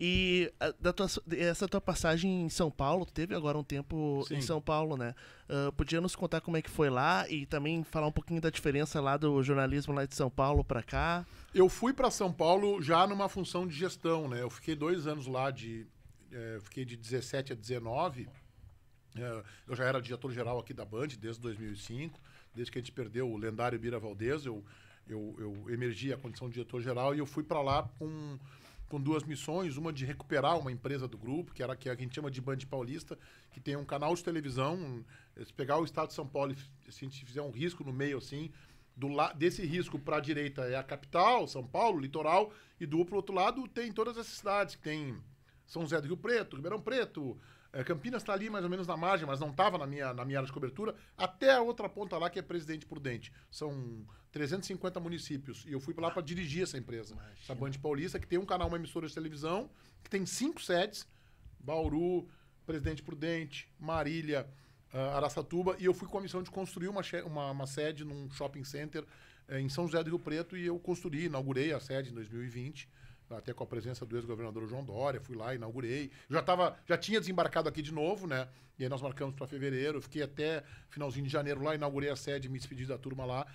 E a, da tua, essa tua passagem em São Paulo, teve agora um tempo Sim. em São Paulo, né? Uh, podia nos contar como é que foi lá e também falar um pouquinho da diferença lá do jornalismo lá de São Paulo para cá? Eu fui para São Paulo já numa função de gestão, né? Eu fiquei dois anos lá de... É, fiquei de 17 a 19. É, eu já era diretor-geral aqui da Band desde 2005, desde que a gente perdeu o lendário Bira Valdez. Eu, eu, eu emergi a condição de diretor-geral e eu fui para lá com com duas missões, uma de recuperar uma empresa do grupo, que era que a gente chama de Band Paulista, que tem um canal de televisão, se pegar o estado de São Paulo, se a gente fizer um risco no meio assim, do la, desse risco para a direita é a capital, São Paulo, litoral, e do outro lado tem todas as cidades que tem São José do Rio Preto, Ribeirão Preto, é, Campinas está ali mais ou menos na margem, mas não estava na minha, na minha área de cobertura, até a outra ponta lá que é Presidente Prudente. São 350 municípios. E eu fui para lá para dirigir essa empresa. Imagina. Essa Band Paulista, que tem um canal, uma emissora de televisão, que tem cinco sedes: Bauru, Presidente Prudente, Marília, uh, Araçatuba. E eu fui com a missão de construir uma, uma, uma sede num shopping center uh, em São José do Rio Preto. E eu construí, inaugurei a sede em 2020 até com a presença do ex-governador João Dória, fui lá, inaugurei. Já tava, já tinha desembarcado aqui de novo, né? E aí nós marcamos para fevereiro, fiquei até finalzinho de janeiro lá, inaugurei a sede, me despedi da turma lá.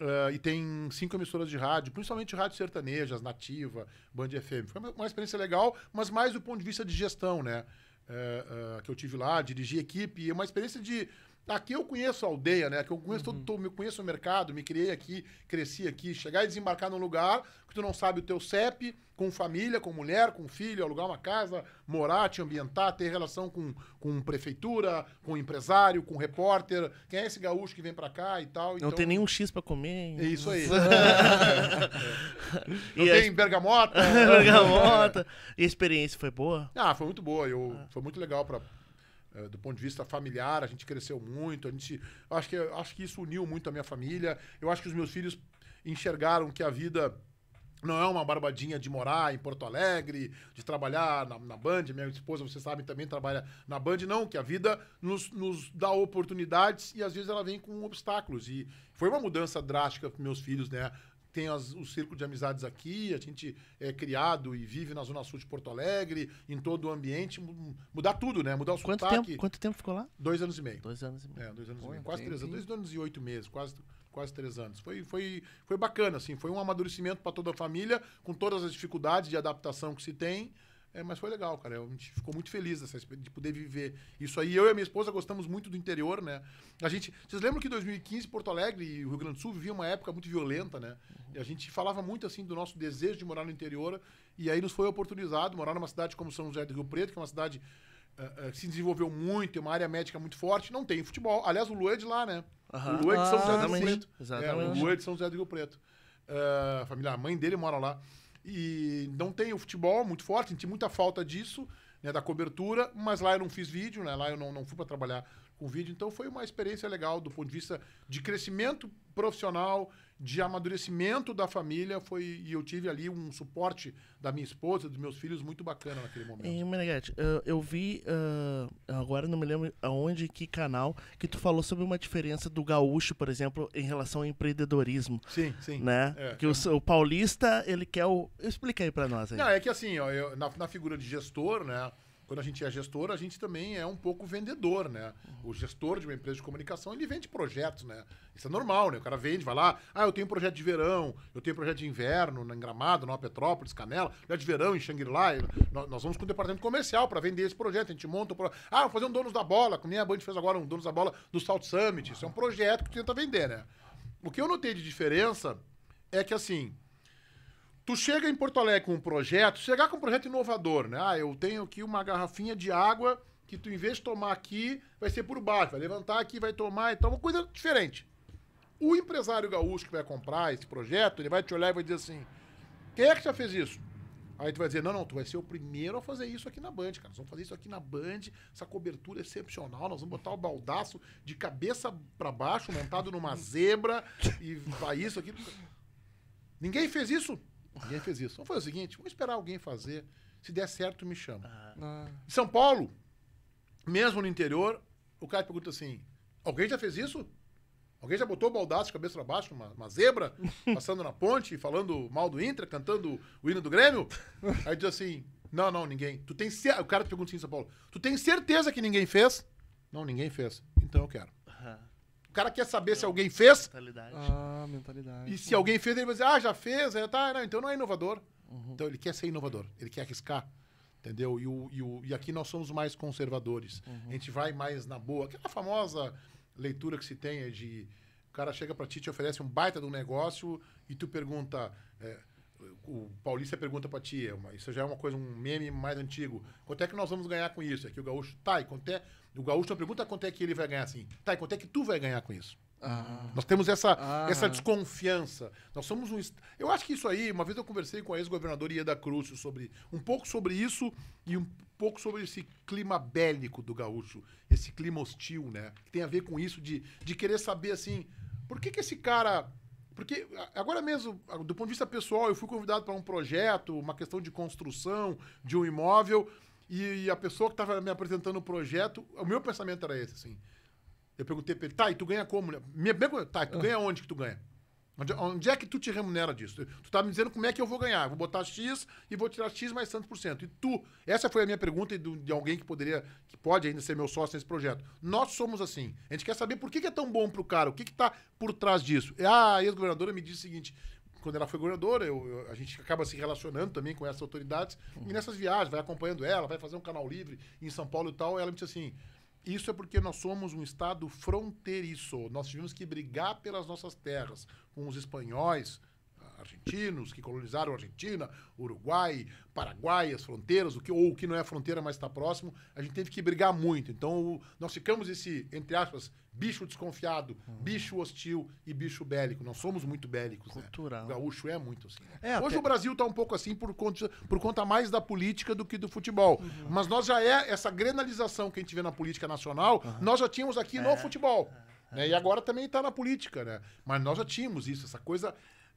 Uh, e tem cinco emissoras de rádio, principalmente rádio sertanejas, Nativa, Band FM. Foi uma experiência legal, mas mais do ponto de vista de gestão, né? Uh, uh, que eu tive lá, dirigi equipe, é uma experiência de Aqui eu conheço a aldeia, né? Aqui eu conheço, uhum. todo, eu conheço o mercado, me criei aqui, cresci aqui. Chegar e desembarcar num lugar que tu não sabe o teu CEP, com família, com mulher, com filho, alugar uma casa, morar, te ambientar, ter relação com, com prefeitura, com empresário, com repórter. Quem é esse gaúcho que vem pra cá e tal? Então... Não tem então nenhum X pra comer. É isso aí. não e tem a... bergamota. bergamota. E a experiência foi boa? Ah, foi muito boa. Eu... Ah. Foi muito legal pra eh, do ponto de vista familiar, a gente cresceu muito, a gente, acho que acho que isso uniu muito a minha família. Eu acho que os meus filhos enxergaram que a vida não é uma barbadinha de morar em Porto Alegre, de trabalhar na, na Band. Minha esposa, você sabe também trabalha na Band. Não, que a vida nos, nos dá oportunidades e às vezes ela vem com obstáculos. E foi uma mudança drástica para meus filhos, né? tem as, o círculo de amizades aqui, a gente é criado e vive na Zona Sul de Porto Alegre, em todo o ambiente, mudar tudo, né? Mudar o quanto Tempo, quanto tempo ficou lá? Dois anos e meio. Dois anos e meio. É, dois anos Pô, e meio. Quase três anos. Dois anos e oito meses, quase, quase três anos. Foi, foi, foi bacana, assim. Foi um amadurecimento para toda a família, com todas as dificuldades de adaptação que se tem. É, mas foi legal, cara. a gente ficou muito feliz dessa, de poder viver isso aí. Eu e a minha esposa gostamos muito do interior, né? A gente. Vocês lembram que em 2015, Porto Alegre e o Rio Grande do Sul viviam uma época muito violenta, né? E a gente falava muito assim do nosso desejo de morar no interior. E aí nos foi oportunizado morar numa cidade como São José do Rio Preto, que é uma cidade uh, uh, que se desenvolveu muito, tem é uma área médica muito forte. Não tem futebol. Aliás, o Luan é de lá, né? Uhum. O Luan é de São José do Rio ah, Preto. Exatamente. É, o Luan é de São José do Rio Preto. Uh, a família, a mãe dele mora lá. E não tem o futebol muito forte, senti muita falta disso, né, da cobertura, mas lá eu não fiz vídeo, né, lá eu não, não fui para trabalhar com vídeo. Então foi uma experiência legal do ponto de vista de crescimento profissional, de amadurecimento da família, foi e eu tive ali um suporte da minha esposa, dos meus filhos muito bacana naquele momento. Meneghete, eu, eu vi uh, agora não me lembro aonde que canal que tu falou sobre uma diferença do gaúcho, por exemplo, em relação ao empreendedorismo. Sim, sim. Né? É, que O, o, paulista ele quer o explica aí para nós. Aí. Não é que assim ó, eu, na, na figura de gestor, né? quando a gente é gestor, a gente também é um pouco vendedor, né? Uhum. O gestor de uma empresa de comunicação, ele vende projetos, né? Isso é normal, né? O cara vende, vai lá, ah, eu tenho um projeto de verão, eu tenho um projeto de inverno, em Gramado, na Petrópolis, Canela, projeto de verão em Xangri-Lá, nós vamos com o departamento comercial para vender esse projeto, a gente monta o pro... Ah, fazer um Donos da Bola, como nem a Band fez agora, um Donos da Bola do Salt Summit, isso é um projeto que tenta vender, né? O que eu notei de diferença é que, assim, Tu chega em Porto Alegre com um projeto, chegar com um projeto inovador, né? Ah, eu tenho aqui uma garrafinha de água que tu, em vez de tomar aqui, vai ser por baixo, vai levantar aqui, vai tomar, então, uma coisa diferente. O empresário gaúcho que vai comprar esse projeto, ele vai te olhar e vai dizer assim: quem é que já fez isso? Aí tu vai dizer, não, não, tu vai ser o primeiro a fazer isso aqui na Band, cara. Nós vamos fazer isso aqui na Band, essa cobertura é excepcional, nós vamos botar o baldaço de cabeça para baixo, montado numa zebra, e vai isso aqui. Ninguém fez isso. Ninguém fez isso. Vamos fazer o seguinte, vamos esperar alguém fazer. Se der certo, me chama. Ah. ah. São Paulo, mesmo no interior, o cara pergunta assim, alguém já fez isso? Alguém já botou o baldaço de cabeça para baixo, uma, uma, zebra, passando na ponte, falando mal do Inter, cantando o hino do Grêmio? Aí diz assim, não, não, ninguém. Tu tem cer... O cara pergunta assim em São Paulo, tu tem certeza que ninguém fez? Não, ninguém fez. Então eu quero. Uhum. O cara quer saber se é. alguém fez. Mentalidade. Ah, mentalidade. E se alguém fez, ele vai dizer, ah, já fez, é, tá, não, né, então não é inovador. Uhum. Então ele quer ser inovador, ele quer arriscar. Entendeu? E, o, e, o, e aqui nós somos mais conservadores. Uhum. A gente vai mais na boa. Aquela famosa leitura que se tem é de. O cara chega para ti, te oferece um baita de um negócio e tu pergunta. É, o paulista pergunta para ti, isso já é uma coisa, um meme mais antigo. Quanto é que nós vamos ganhar com isso? Aqui que o gaúcho, tá, e quanto é. O gaúcho não pergunta quanto é que ele vai ganhar assim. Tá, e quanto é que tu vai ganhar com isso? Ah. Nós temos essa, ah. essa desconfiança. Nós somos um. Eu acho que isso aí, uma vez eu conversei com a ex-governadora Ieda Cruz sobre um pouco sobre isso e um pouco sobre esse clima bélico do gaúcho, esse clima hostil, né? Que tem a ver com isso de, de querer saber assim, por que, que esse cara porque agora mesmo, do ponto de vista pessoal, eu fui convidado para um projeto, uma questão de construção de um imóvel, e a pessoa que estava me apresentando o projeto, o meu pensamento era esse, assim. Eu perguntei para ele, tá, e tu ganha como? Minha, minha, tá, tu ah. ganha onde que tu ganha? Onde, onde, é que tu te remunera disso? Tu tá me dizendo como é que eu vou ganhar. Vou botar X e vou tirar X mais tantos por cento. E tu, essa foi a minha pergunta de, de alguém que poderia, que pode ainda ser meu sócio nesse projeto. Nós somos assim. A gente quer saber por que, que é tão bom pro cara, o que, que tá por trás disso. A ex-governadora me disse o seguinte: quando ela foi governadora, eu, eu, a gente acaba se relacionando também com essas autoridades. Uhum. E nessas viagens, vai acompanhando ela, vai fazer um canal livre em São Paulo e tal. Ela me disse assim: isso é porque nós somos um estado fronteiriço. Nós tivemos que brigar pelas nossas terras com os espanhóis, argentinos que colonizaram a Argentina, Uruguai, Paraguai, as fronteiras, o que, ou o que não é fronteira, mas está próximo, a gente teve que brigar muito. Então, nós ficamos esse, entre aspas, bicho desconfiado, uhum. bicho hostil e bicho bélico. Nós somos muito bélicos. Né? Cultural. Né? O gaúcho é muito assim. Né? É, Hoje até... o Brasil está um pouco assim por conta, por conta mais da política do que do futebol. Uhum. Mas nós já é essa grenalização que a gente vê na política nacional, uhum. nós já tínhamos aqui é. no futebol. É. Né? E agora também está na política, né? Mas nós já tínhamos isso, essa coisa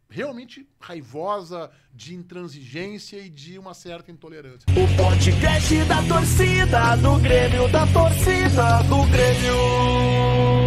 realmente raivosa, de intransigência e de uma certa intolerância. O podcast da torcida, do Grêmio, da torcida, do Grêmio.